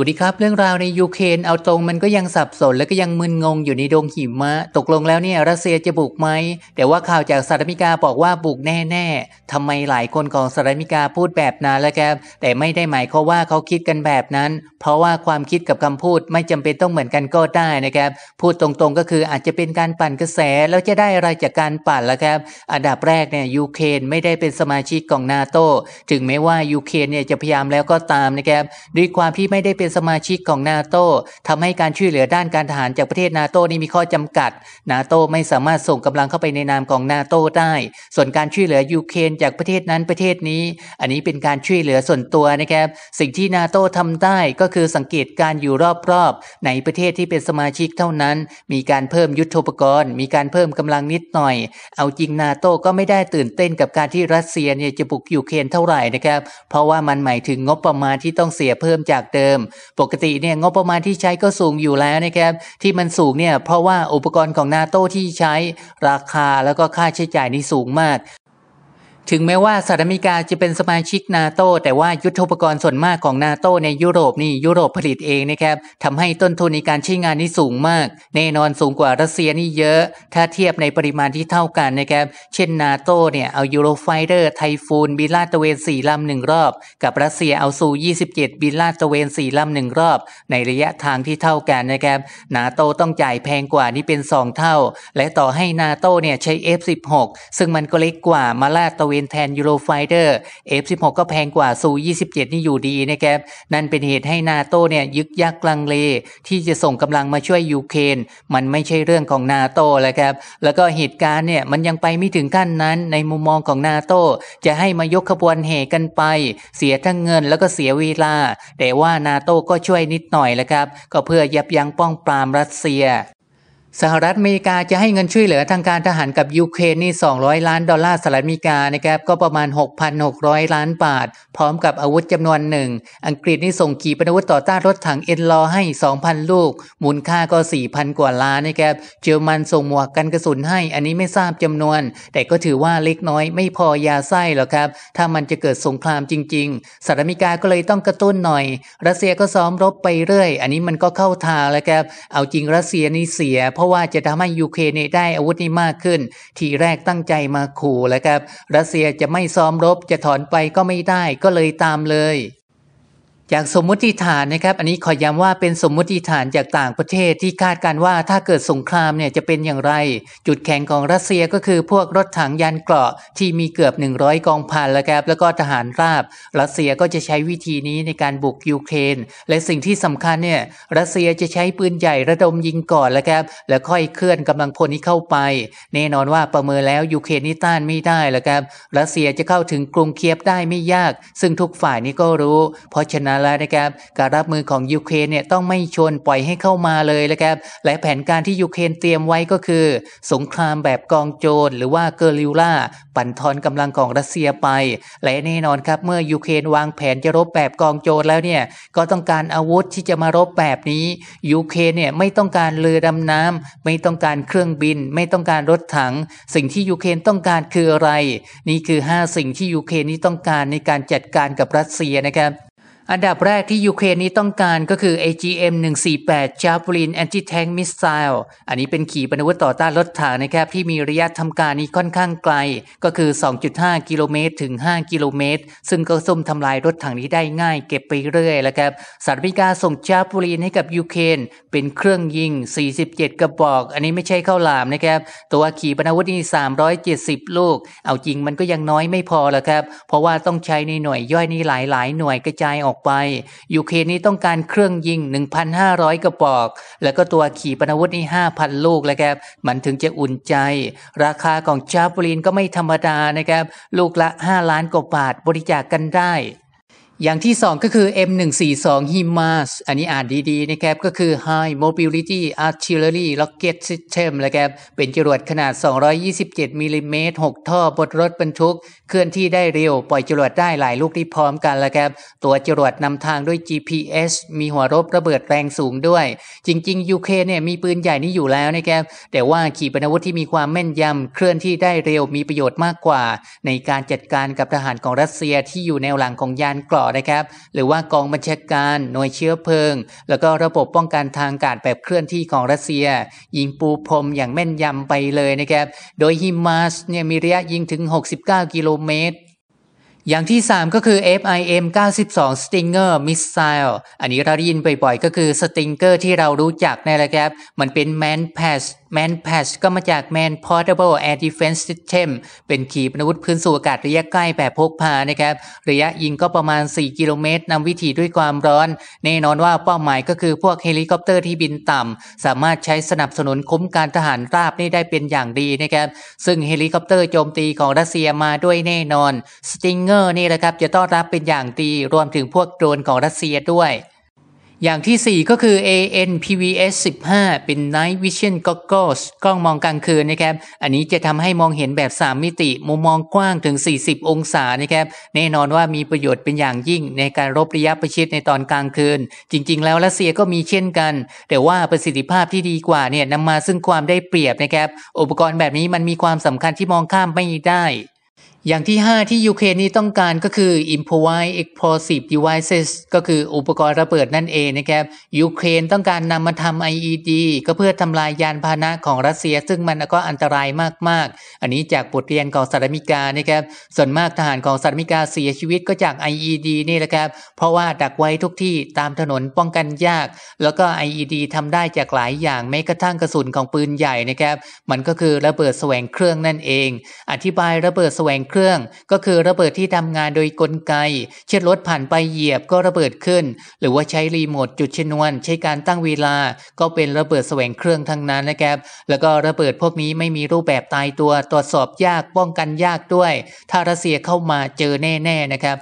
วัสดีครับเรื่องราวในยูเครนเอาตรงมันก็ยังสับสนและก็ยังมึนงงอยู่ในดงหิมะ ตกลงแล้วเนี่ยรัสเซียจะบุกไหมแต่ว่าข่าวจากสหรัฐอเมริกาบอกว่าบุกแน่ๆทำไมหลายคนของสหรัฐอเมริกาพูดแบบนั้นแล้วครับแต่ไม่ได้หมายความว่าเขาคิดกันแบบนั้น เพราะว่าความคิดกับคำพูดไม่จำเป็นต้องเหมือนกันก็ได้นะครับพูดตรงๆ ก็คืออาจจะเป็นการปั่นกระแสแล้วจะได้อะไรจากการปั่นแล้วครับอันดับแรกเนี่ยยูเครนไม่ได้เป็นสมาชิกของนาโตถึงแม้ว่ายูเครนเนี่ยจะพยายามแล้วก็ตามนะครับด้วยความที่ไม่ได้เป็น็นสมาชิกของนาโต้ทำให้การช่วยเหลือด้านการทหารจากประเทศนาโต้นี้มีข้อจำกัดนาโต้ไม่สามารถส่งกำลังเข้าไปในนามของนาโต้ได้ ส่วนการช่วยเหลือยูเครนจากประเทศนั้นประเทศนี้ อันนี้เป็นการช่วยเหลือส่วนตัวนะครับสิ่งที่นาโต้ทำได้ก็คือสังเกตการอยู่รอบๆในประเทศที่เป็นสมาชิกเท่านั้น มีการเพิ่มยุทธปกรณ์มีการเพิ่มกำลังนิดหน่อยเอาจริงนาโต้ก็ไม่ได้ตื่นเต้นกับการที่รัสเซียเนี่ยจะบุกยูเครนเท่าไหร่นะครับเพราะว่ามันหมายถึงงบประมาณที่ต้องเสียเพิ่มจากเดิมปกติเนี่ยงบประมาณที่ใช้ก็สูงอยู่แล้วนะครับที่มันสูงเนี่ยเพราะว่าอุปกรณ์ของนาโต้ที่ใช้ ราคาแล้วก็ค่าใช้จ่ายนี่สูงมากถึงแม้ว่าสหรัฐอเมริกาจะเป็นสมาชิกนาโตแต่ว่ายุทธปกรณ์ส่วนมากของนาโตในยุโรปนี่ ยุโรปผลิตเองนะครับทำให้ต้นทุนในการใช้งานนี่สูงมาก แน่นอนสูงกว่ารัสเซียนี่เยอะ ถ้าเทียบในปริมาณที่เท่ากันนะครับ เช่นนาโตเนี่ยเอายูโรไฟเดอร์ไทฟูนบินลาดตะเวนสี่ลำหนึ่งรอบ กับรัสเซียเอาซู27บินลาดตะเวนสี่ลำหนึ่งรอบ ในระยะทางที่เท่ากันนะครับนาโตต้องจ่ายแพงกว่านี่เป็น 2 เท่า และต่อให้นาโตเนี่ยใช้ F16 ซึ่งมันก็เล็กกว่ามาลาดตะเวนแทนยูโรไฟเดอร์ F16 ก็แพงกว่าซู27 นี่อยู่ดีนะครับ นั่นเป็นเหตุให้นาโตเนี่ย ยึกยักลังเล ที่จะส่งกำลังมาช่วยยูเครนมันไม่ใช่เรื่องของนาโตแล้วครับ แล้วก็เหตุการณ์เนี่ย มันยังไปไม่ถึงขั้นนั้นในมุมมองของนาโตจะให้มายกขบวนแห่กันไป เสียทั้งเงินแล้วก็เสียเวลา แต่ว่านาโตก็ช่วยนิดหน่อยแล้วครับ ก็เพื่อยับยั้งป้องปรามรัสเซียสหรัฐอเมริกาจะให้เงินช่วยเหลือทางการทหารกับยูเครนนี่ 200 ล้าน ดอลลาร์สหรัฐอเมริกานะครับก็ประมาณ 6,600 ล้านบาท พร้อมกับอาวุธจำนวนหนึ่งอังกฤษนี่ส่งขีปนาวุธต่อต้านรถถัง เอ็นลอให้ 2,000 ลูก มูลค่าก็ 4,000 กว่าล้านนะครับเยอรมันส่งหมวกกันกระสุนให้อันนี้ไม่ทราบจำนวน แต่ก็ถือว่าเล็กน้อยไม่พอยาไส้หรอกครับ ถ้ามันจะเกิดสงครามจริง ๆสหรัฐอเมริกาก็เลยต้องกระตุ้นหน่อยรัสเซียก็ซ้อมรบไปเรื่อยอันนี้มันก็เข้าทางแล้วครับเอาจริงรัสเซียนี่เสียเพราะราะว่าจะทำให้ยูเครนได้อาวุธนี้มากขึ้น ทีแรกตั้งใจมาขู่แล้วครับ รัสเซียจะไม่ซ้อมรบจะถอนไปก็ไม่ได้ก็เลยตามเลยจากสมมติฐานนะครับอันนี้ขอย้ำว่าเป็นสมมติฐานจากต่างประเทศที่คาดการว่าถ้าเกิดสงครามเนี่ย จะเป็นอย่างไร จุดแข็งของรัสเซียก็คือพวกรถถังยานเกราะ ที่มีเกือบ 100 กองพันแล้วครับแล้วก็ทหารราบรัสเซียก็จะใช้วิธีนี้ในการบุกยูเครนและสิ่งที่สำคัญเนี่ย รัสเซียจะใช้ปืนใหญ่ระดมยิงก่อนแล้วครับแล้วค่อยเคลื่อนกำลังพลนี้เข้าไป แน่นอนว่าประเมินแล้วยูเครนนี่ต้านไม่ได้แล้วครับรัสเซียจะเข้าถึงกรุงเคียฟได้ไม่ยาก ซึ่งทุกฝ่ายนี้ก็รู้ เพราะฉะนั้นแล้วนะครับการรับมือของยูเครนเนี่ยต้องไม่ชวนปล่อยให้เข้ามาเลยนะครับ และแผนการที่ยูเครนเตรียมไว้ก็คือ สงครามแบบกองโจร หรือว่าเกอริลล่า ปั่นทอนกำลังของรัสเซียไป และแน่นอนครับเมื่อยูเครนวางแผนจะรบแบบกองโจรแล้วเนี่ยก็ต้องการอาวุธที่จะมารบแบบนี้ยูเครนเนี่ยไม่ต้องการเรือดำน้ำ ไม่ต้องการเครื่องบิน ไม่ต้องการรถถัง สิ่งที่ยูเครนต้องการคืออะไร นี่คือ 5 สิ่งที่ยูเครนนี่ต้องการในการจัดการกับรัสเซียนะครับอันดับแรกที่ยูเครนนี้ต้องการก็คือ AGM 148 Javelin Anti Tank Missile อันนี้เป็นขีปนาวุธต่อต้านรถถังนะครับ ที่มีระยะทำการนี้ค่อนข้างไกล ก็คือ 2.5 กิโลเมตรถึง 5 กิโลเมตร ซึ่งก็ซุ่มทำลายรถถังนี้ได้ง่ายเก็บไปเรื่อยแล้วครับสหรัฐอเมริกาส่ง Javelin ให้กับยูเครนเป็นเครื่องยิง 47 กระบอก อันนี้ไม่ใช่ข้าวหลามนะครับตัวขีปนาวุธนี้370ลูก เอาจริงมันก็ยังน้อยไม่พอละครับเพราะว่าต้องใช้ในหน่วยย่อยนี้หลาย ๆ หน่วยกระจายออกอกไปยูเครนนี้ต้องการเครื่องยิง1,500 กระบอก แล้วก็ตัวขี่ปนาวุธนี่5,000 ลูกแล้วครับ มันถึงจะอุ่นใจ ราคาของจาบูลินก็ไม่ธรรมดานะครับ ลูกละ 5 ล้านกว่าบาทบริจาคกกันได้อย่างที่สองก็คือ M142 HIMARS อันนี้อ่านดีๆนะครับก็คือ High Mobility Artillery Rocket System นะครับเป็นจรวดขนาด 227มิลิเมตร6ท่อบนรถบรรทุก เคลื่อนที่ได้เร็วปล่อยจรวดได้หลายลูกที่พร้อมกันแล้วครับตัวจรวดนำทางด้วย GPS มีหัวรบระเบิดแรงสูงด้วย จริงๆ UK เนี่ยมีปืนใหญ่นี้อยู่แล้วนะครับแต่ว่าขีปนาวุธที่มีความแม่นยำเคลื่อนที่ได้เร็วมีประโยชน์มากกว่า ในการจัดการกับทหารของรัสเซีย ที่อยู่แนวหลังของยานเกราะนะครับหรือว่ากองบัญชาการหน่วยเชื้อเพลิง แล้วก็ระบบป้องกันทางการแบบเคลื่อนที่ของรัสเซีย ยิงปูพรมอย่างแม่นยำไปเลยนะครับโดยฮิมาสเนี่ยมีระยะยิงถึง 69 กิโลเมตรอย่างที่ 3 ก็คือ FIM 92 Stinger Missile อันนี้เราได้ยินบ่อยๆ ก็คือ Stinger ที่เรารู้จักนี่แหละครับ มันเป็น Man Pass Man Patch ก็มาจาก Man Portable Air Defense System เป็นขีปนาวุธพื้นสู่อากาศระยะใกล้แบบพกพานะครับระยะยิงก็ประมาณ 4 กิโลเมตรนำวิถีด้วยความร้อน แน่นอนว่าเป้าหมายก็คือพวกเฮลิคอปเตอร์ที่บินต่ำสามารถใช้สนับสนุนคุ้มการทหารราบนี่ได้เป็นอย่างดีนะครับซึ่งเฮลิคอปเตอร์โจมตีของรัสเซียมาด้วยแน่นอน Stinger นี่แหละครับจะต้อนรับเป็นอย่างดีรวมถึงพวกโดรนของรัสเซียด้วยอย่างที่ 4 ก็คือ ANPVS 15 เป็น Night Vision Goggles กล้องมองกลางคืนนะครับ อันนี้จะทำให้มองเห็นแบบ 3 มิติ มุมมองกว้างถึง 40 องศานะครับ แน่นอนว่ามีประโยชน์เป็นอย่างยิ่งในการรบระยะประชิดในตอนกลางคืน จริงๆ แล้วรัสเซียก็มีเช่นกัน แต่ว่าประสิทธิภาพที่ดีกว่าเนี่ยนำมาซึ่งความได้เปรียบนะครับ อุปกรณ์แบบนี้มันมีความสำคัญที่มองข้ามไม่ได้อย่างที่ 5 ที่ยูเครนนี้ต้องการก็คือ improvised explosive devices ก็คืออุปกรณ์ระเบิดนั่นเองนะครับยูเครนต้องการนำมาทำ IED ก็เพื่อทำลายยานพาหนะของรัสเซีย ซึ่งมันก็อันตรายมาก ๆ อันนี้จากบทเรียนของสหรัฐอเมริกานะครับ ส่วนมากทหารของสหรัฐอเมริกาเสียชีวิตก็จาก IED นี่แหละครับ เพราะว่าดักไว้ทุกที่ตามถนนป้องกันยาก แล้วก็ IED ทำได้จากหลายอย่างแม้กระทั่งกระสุนของปืนใหญ่นะครับมันก็คือระเบิดแสวงเครื่องนั่นเอง อธิบายระเบิดแสวงเครื่องก็คือระเบิดที่ทำงานโดยกลไก เช่นรถผ่านไปเหยียบก็ระเบิดขึ้น หรือว่าใช้รีโมทจุดชนวน ใช้การตั้งเวลา ก็เป็นระเบิดแสวงเครื่องทั้งนั้นนะครับ แล้วก็ระเบิดพวกนี้ไม่มีรูปแบบตายตัว ตรวจสอบยากป้องกันยากด้วย ถ้ารัสเซียเข้ามาเจอแน่ๆนะครับ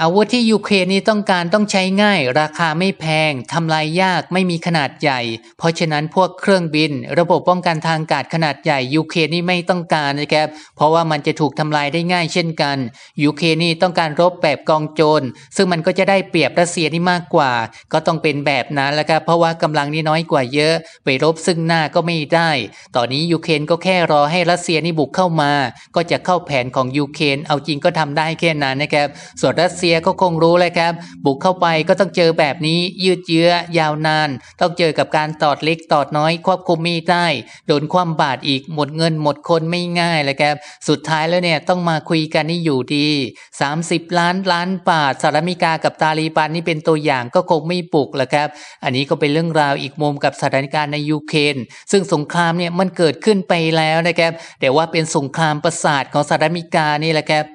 อาวุธที่ยูเครนนี้ต้องการต้องใช้ง่าย ราคาไม่แพงทำลายยากไม่มีขนาดใหญ่ เพราะฉะนั้นพวกเครื่องบิน ระบบป้องกันทางอากาศขนาดใหญ่ยูเครนนี่ไม่ต้องการนะครับเพราะว่ามันจะถูกทำลายได้ง่ายเช่นกันยูเครนนี่ต้องการรบแบบกองโจรซึ่งมันก็จะได้เปรียบรัสเซียนี่มากกว่า ก็ต้องเป็นแบบนั้นแล้วครับเพราะว่ากำลังนี่น้อยกว่าเยอะ ไปรบซึ่งหน้าก็ไม่ได้ ตอนนี้ยูเครนก็แค่รอให้รัสเซียนี่บุกเข้ามา ก็จะเข้าแผนของยูเครนเอาจริงก็ทำได้แค่นั้นนะครับส่วนรัสเซียยก็คงรู้เลยครับ บุกเข้าไปก็ต้องเจอแบบนี้ยืดเยื้อยาวนาน ต้องเจอกับการตอดเล็กตอดน้อย ควบคุมมีได้ โดนความบาดอีกหมดเงินหมดคนไม่ง่ายเลยครับ สุดท้ายแล้วเนี่ย ต้องมาคุยกันนี่อยู่ดี 30 ล้านล้านบาทสหรัฐอเมริกากับตาลีบันนี่เป็นตัวอย่างก็คงไม่ปลุกและครับ อันนี้ก็เป็นเรื่องราวอีกมุมกับสถานการณ์ในยูเครนซึ่งสงครามเนี่ยมันเกิดขึ้นไปแล้วนะครับแต่ว่าเป็นสงครามประสาทของสหรัฐอเมริกานี่แหละครับ